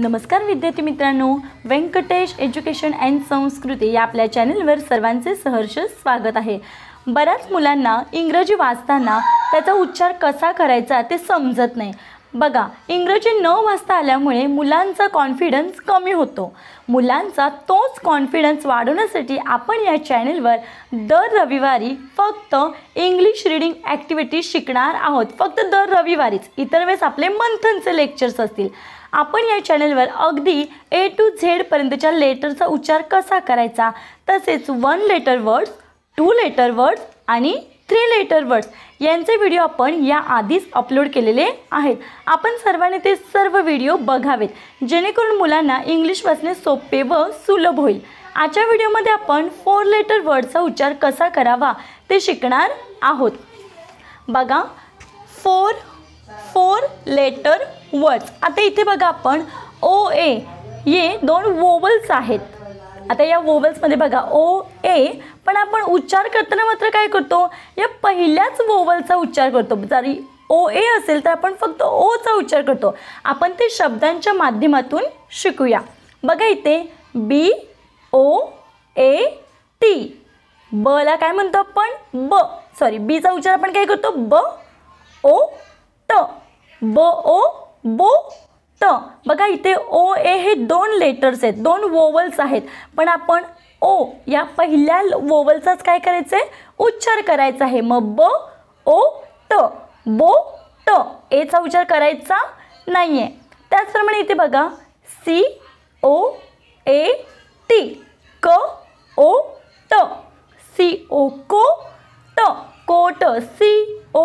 नमस्कार विद्यार्थी मित्रांनो व्यंकटेश एज्युकेशन अँड संस्कृती या आपल्या चॅनलवर सर्वांचे सहर्ष स्वागत आहे बऱ्याच मुलांना इंग्रजी वाचताना त्याचा उच्चार कसा करायचा ते समजत नाही बघा इंग्रजी न वाचता आल्यामुळे मुलांचा कॉन्फिडन्स कमी होतो मुलांचा तोच कॉन्फिडन्स वाढवण्यासाठी आपण या चॅनेलवर दर रविवारी फक्त इंग्लिश रिडिंग ॲक्टिव्हिटीज शिकणार आहोत फक्त दर रविवारीच इतर वेळेस आपले मंथनचे लेक्चर्स असतील आपण या चॅनेलवर अगदी ए टू झेडपर्यंतच्या लेटरचा उच्चार कसा करायचा तसेच one letter words two letter words आणि थ्री लेटर वर्ड्स यांचे व्हिडिओ आपण या आधीच अपलोड केलेले आहेत आपण सर्वांनी ते सर्व व्हिडिओ बघावेत जेणेकरून मुलांना इंग्लिश वाचणे सोपे व सुलभ होईल आजच्या व्हिडिओमध्ये आपण फोर लेटर वर्डचा उच्चार कसा करावा ते शिकणार आहोत बघा फोर फोर लेटर वर्ड्स आता इथे बघा आपण ओ ए ये दोन वोवल्स आहेत आता या वोवल्समध्ये बघा ओ ए पण आपण उच्चार करताना मात्र काय करतो या पहिल्याच वोवलचा उच्चार करतो जरी ओ ए असेल तर आपण फक्त ओचा उच्चार करतो आपण ते शब्दांच्या माध्यमातून शिकूया बघा इथे बी ओ ए टी ब ला काय म्हणतो आपण ब सॉरी बीचा उच्चार आपण काय करतो ब ओ ट ब ओ बो त बघा इथे ओ ए हे दोन लेटर्स आहेत दोन वोवल्स आहेत पण आपण ओ या पहिल्या वोवलचाच काय करायचं आहे उच्चार करायचा आहे मग ब ओ ट बो ट एचा उच्चार करायचा नाही आहे त्याचप्रमाणे इथे बघा सी ओ ए टी क ओ ट सी ओ को ट coat C O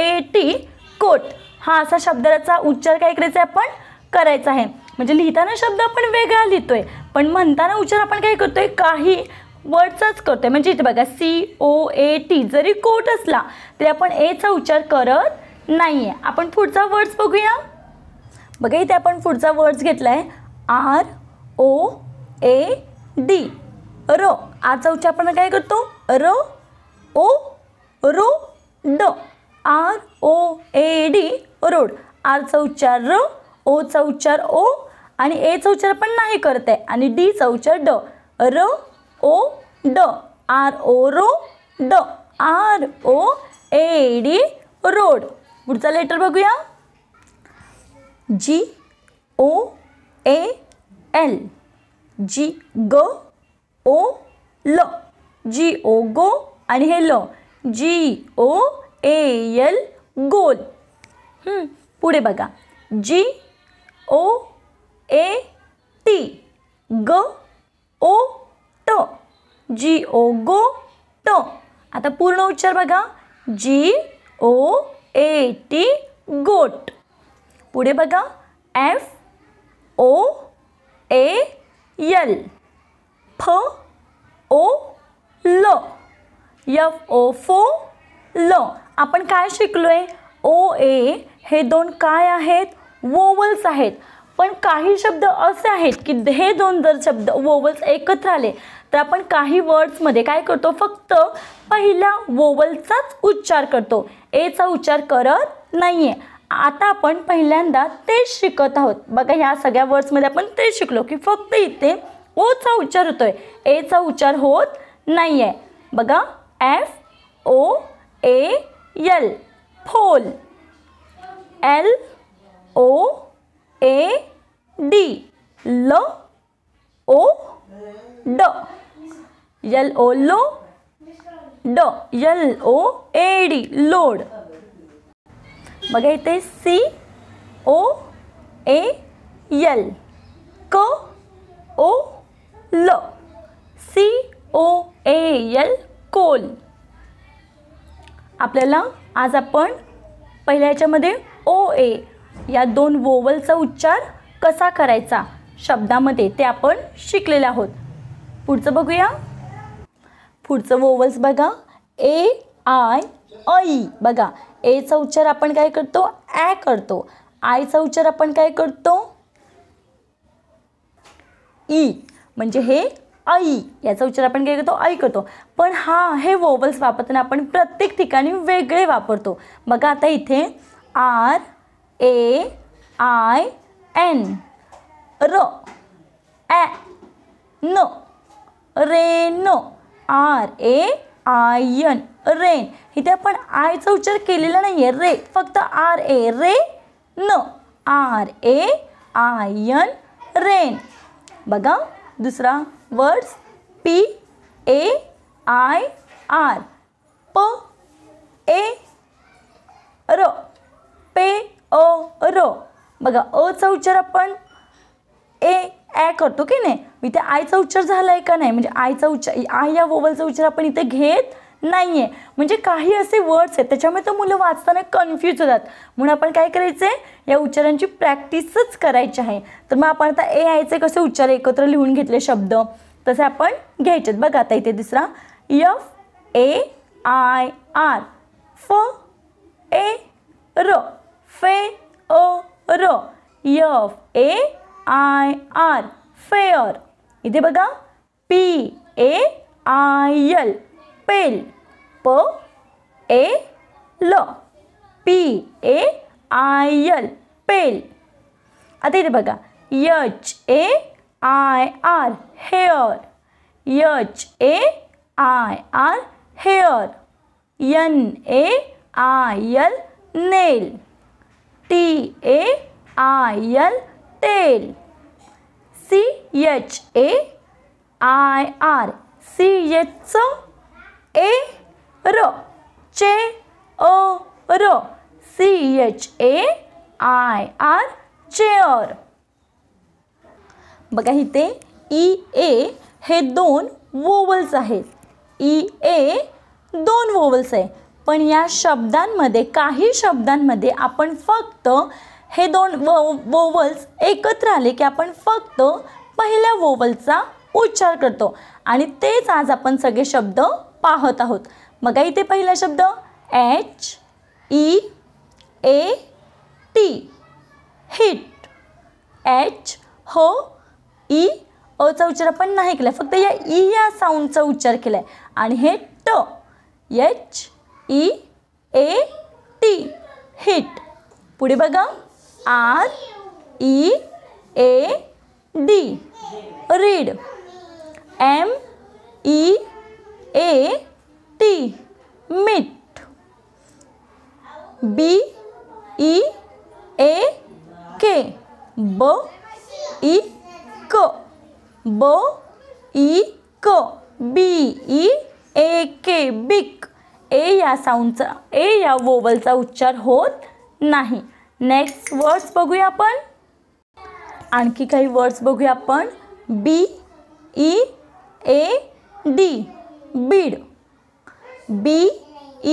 A T coat हा असा शब्दाचा उच्चार काय करायचा आहे आपण करायचा आहे म्हणजे लिहिताना शब्द आपण वेगळा लिहितो आहे पण म्हणताना उच्चार आपण काय करतो आहे काही वर्डचाच करतो आहे म्हणजे इथे बघा सी ओ ए टी जरी कोट असला तरी आपण एचा उच्चार करत नाही आहे आपण पुढचा वर्ड्स बघूया बघा इथे आपण पुढचा वर्ड्स घेतला आहे आर ओ ए डी र आचा उच्चार आपण काय करतो र ओ रो ड R O A D road आरचा उच्चार र ओचा उच्चार ओ आणि एचा उच्चार पण नाही करत आहे आणि डीचा उच्चार ड र ओ ड आर ओ रो ड R O A D road पुढचा लेटर बघूया G O A L G ग ओ ल जी ओ गो आणि हे ल जी ओ ए एल गोल पुढे बघा जी ओ ए टी ग ओ ट जी ओ गो ट आता पूर्ण उच्चार बघा जी ओ ए टी गोट पुढे बघा एफ ओ ए यल फ ओ ल यफ ओ फो ल आपण काय शिकलो आहे ओ ए हे दोन काय आहेत वोवल्स आहेत पण काही शब्द असे आहेत की हे दोन जर शब्द वोवल्स एकत्र आले तर आपण काही वर्ड्समध्ये काय करतो फक्त पहिल्या वोवलचाच उच्चार करतो एचा उच्चार करत नाही आहे आता आपण पहिल्यांदा तेच शिकत आहोत बघा ह्या सगळ्या वर्ड्समध्ये आपण तेच शिकलो की फक्त इथे ओचा उच्चार होतो आहे एचा उच्चार होत नाही आहे बघा एफ ओ ए फोल एल ओ ए डी ल ओ ड यल ओ लो ड L O A D load बघा इथे सी ओ ए यल क ओ ल C O A L coal आपल्याला आज आपण पहिल्या ओ ए या दोन वोवलचा उच्चार कसा करायचा शब्दामध्ये ते आपण शिकलेले आहोत पुढचं बघूया पुढचं वोवल्स बघा ए आय ऐ बघा एचा उच्चार आपण काय करतो ॲ करतो आयचा उच्चार आपण काय करतो ई e. म्हणजे हे आई याचा उच्चार आपण काय करतो ऐ करतो पण हा हे वोवल्स वापरताना आपण प्रत्येक ठिकाणी वेगळे वापरतो बघा आता इथे आर ए आय एन र ॲ न रेनो R A I N rain इथे आपण आयचा उच्चार केलेला नाही आहे रे फक्त आर ए रे न R A I N rain बघा दुसरा words P A I R प ए र पे अ र बघा अचा उच्चार आपण ए ॲ करतो की नाही इथे आयचा उच्चार झाला आहे का नाही म्हणजे आयचा उच्चार आय या वोवलचा उच्चार आपण इथे घेत नाही आहे म्हणजे काही असे वर्ड्स आहेत त्याच्यामुळे तो मुलं वाचताना कन्फ्यूज होतात म्हणून आपण काय करायचं आहे या उच्चारांची प्रॅक्टिसच करायची आहे तर मग आपण आता ए आयचे कसे उच्चार एकत्र लिहून घेतले शब्द तसे आपण घ्यायचेत बघा आता इथे दुसरा यफ ए आय आर फ ए र fe o ro e f a i r fair इथे बघा P A I L pail प ए ल P A I L pail आता इथे बघा H A I R hair H A I R hair N A I L nail T A I L tail C H A I R C H A र चे अ र C H A I R chair इथे E e ए हे दोन vowels आहेत E e ए दोन vowels आहे पण या शब्दांमध्ये काही शब्दांमध्ये आपण फक्त हे दोन व वोवल्स एकत्र आले की आपण फक्त पहिल्या वोवलचा उच्चार करतो आणि तेच आज आपण सगळे शब्द पाहत आहोत मग इथे पहिला शब्द H E A T heat H हो ई अचा उच्चार आपण नाही केला फक्त या ई e या साऊंडचा उच्चार केला आहे आणि हे ट H E A T heat पुढ़ बघा R E A D read M E A T meat B E A K ब ई क ब ई क बी ई ए के बिक ए या साऊंडचा ए या वोवलचा उच्चार होत नाही नेक्स्ट वर्ड्स बघूया आपण आणखी काही वर्ड्स बघूया आपण B E A D bead B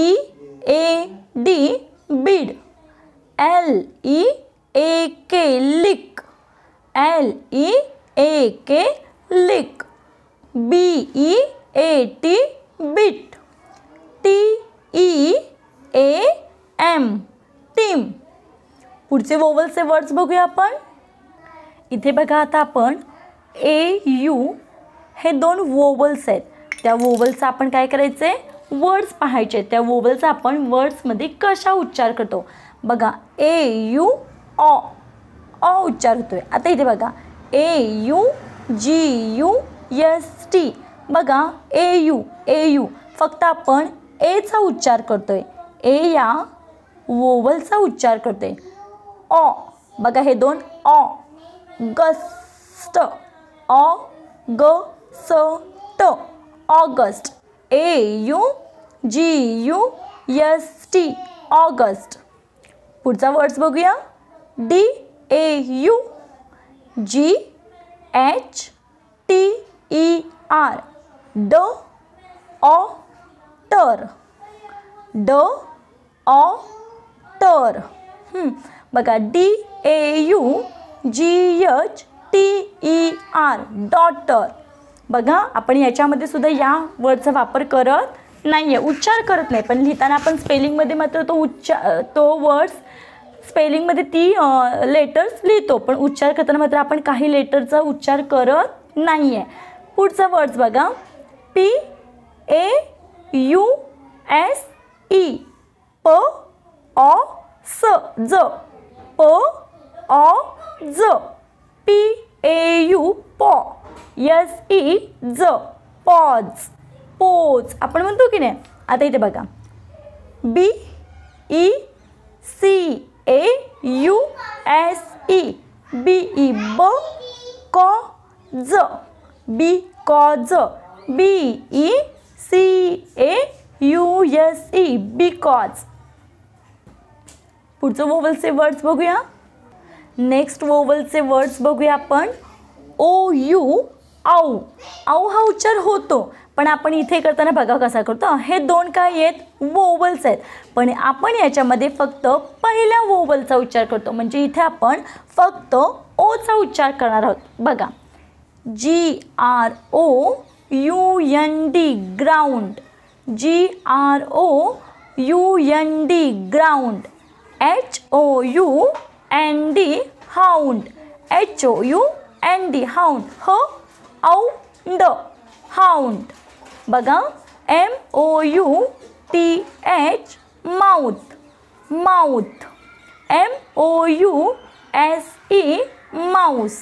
E A D bead L E A K leak L E A K leak B E A T beat T E A M team पुढचे वोवल्सचे words बघूया आपण इथे बघा आता आपण ए you हे दोन वोवल्स आहेत त्या वोवल्सचा आपण काय करायचे वर्ड्स पाहायचे त्या वोवल्स आपण वर्ड्समध्ये कशा उच्चार करतो बघा ए यू ऑ ऑ उच्चार होतो आहे आता इथे बघा A U G U S T बघा ए यू ए यू फक्त आपण एचा उच्चार करतोय ए या वोवलचा उच्चार करतोय ओ बघा हे दोन ऑ गस्ट ओ ग स ट August A U G U S T August पुढचा वर्ड्स बघूया D A U G H T E R ड ऑ टर ड ऑ टर बघा D A U G H T E R daughter बघा आपण याच्यामध्ये सुद्धा या वर्डचा वापर करत नाही आहे उच्चार करत नाही पण लिहिताना आपण स्पेलिंगमध्ये मात्र तो उच्चार तो वर्ड्स स्पेलिंगमध्ये ती लेटर्स लिहितो पण उच्चार करताना मात्र आपण काही लेटरचा उच्चार करत नाही आहे पुढचा वर्ड्स बघा P A U S E प ऑ स ज प ऑ ज पी ए यू पॉ यस ई ज पॉज पोज आपण म्हणतो की नाही आता इथे बघा B E C A U S E B E ब क ज बी क ज B E C A U S E because पुढचं वोवलचे वर्ड्स बघूया नेक्स्ट वोवलचे वर्ड्स बघूया आपण ओ यू आऊ आऊ हा उच्चार होतो पण आपण इथे करताना बघा कसा करतो हे दोन काय आहेत वोवल्स आहेत पण आपण याच्यामध्ये फक्त पहिल्या वोवलचा उच्चार करतो म्हणजे इथे आपण फक्त ओचा उच्चार करणार आहोत बघा G R O U N D ground G R O U N D ground H O U N D hound H O U N D hound ह औ ड हाऊंड बघा M O U T H mouth mouth M O U S E mouse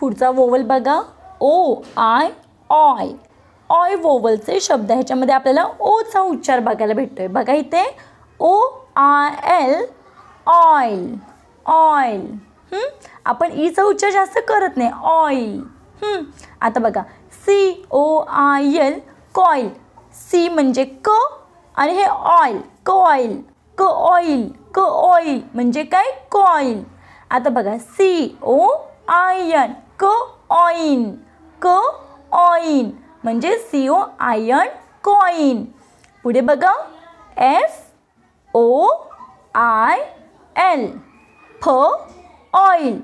पुढचा vowel बघा O I ऑय ऑय वोवलचे शब्द ह्याच्यामध्ये आपल्याला ओचा उच्चार बघायला भेटतोय बघा इथे O I L oil oil आपण ईचा e उच्चार जास्त करत नाही ऑइल आता बघा C O I L coil C म्हणजे क आणि हे ऑइल क ऑइल क ऑइल क ऑइल म्हणजे काय कॉइल आता बघा सी ओ आय एन क ऑइन क ऑइन मजे सी ओ आयन कॉइन पूरे बघा एफ ओ आय एल फ ऑइल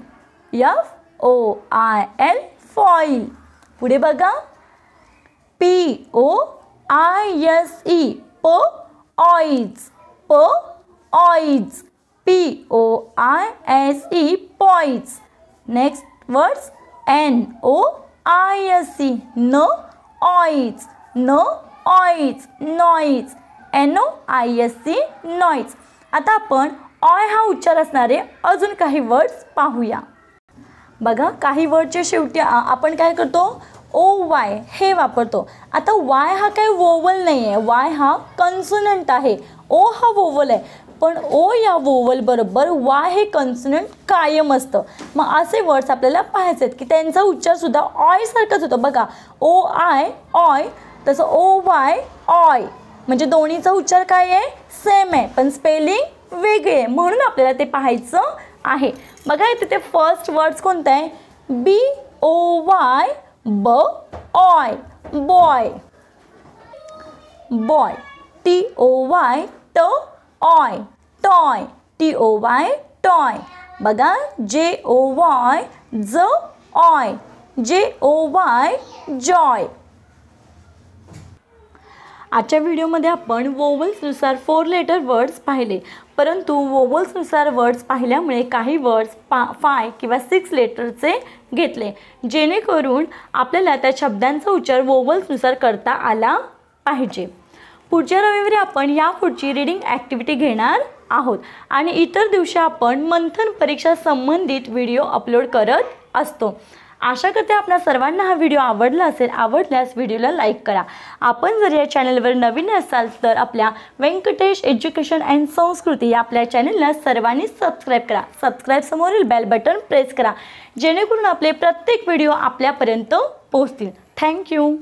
F O I L foil पुढ़ बघा P O I S E प ऑइज प ऑइज P O I S E poise next words N O आयसी न ऑईज न ऑईज noise N I S C noise आता आपण ऑय हा उच्चार असणारे अजून काही वर्ड्स पाहूया बघा काही वर्डच्या शेवटी आपण काय करतो ओ वाय हे वापरतो आता वाय हा काय वोवल नाही आहे वाय हा कन्सोनंट आहे ओ हा वोवल आहे पण ओ या वोवलबरोबर वा हे कन्सनंट कायम असतं मग असे वर्ड्स आपल्याला पाहायचे आहेत की त्यांचा उच्चारसुद्धा ऑयसारखंच होतो बघा ओ आय ऑय तसं ओ वाय ऑय म्हणजे दोन्हीचा उच्चार काय आहे सेम आहे पण स्पेलिंग वेगळे आहे म्हणून आपल्याला ते पाहायचं आहे बघा इथे ते फर्स्ट वर्ड्स कोणतं आहे बी ओ वाय ब ऑय boy boy T O Y ट ऑय toy T O Y toy बघा जे ओ वाय ज ऑय जे ओ वाय जॉय आजच्या व्हिडिओमध्ये आपण वोवल्सनुसार फोर लेटर वर्ड्स पाहिले परंतु वोवल्सनुसार वर्ड्स पाहिल्यामुळे काही वर्ड्स पा फाय किंवा सिक्स लेटरचे घेतले जेणेकरून आपल्याला त्या शब्दांचा उच्चार वोवल्सनुसार करता आला पाहिजे पुढच्या रविवारी आपण या पुढची रीडिंग ॲक्टिव्हिटी घेणार आहोत आणि इतर दिवशी आपण मंथन परीक्षा संबंधित व्हिडिओ अपलोड करत असतो आशा करते आपल्या सर्वांना हा व्हिडिओ आवडला असेल आवडल्यास व्हिडिओला लाईक करा आपण जर या चॅनलवर नवीन असाल तर आपल्या व्यंकटेश एज्युकेशन अँड संस्कृती या आपल्या चॅनलला सर्वांनी सबस्क्राईब करा सबस्क्राईब समोरील बेल बटन प्रेस करा जेणेकरून आपले प्रत्येक व्हिडिओ आपल्यापर्यंत पोहोचतील थँक्यू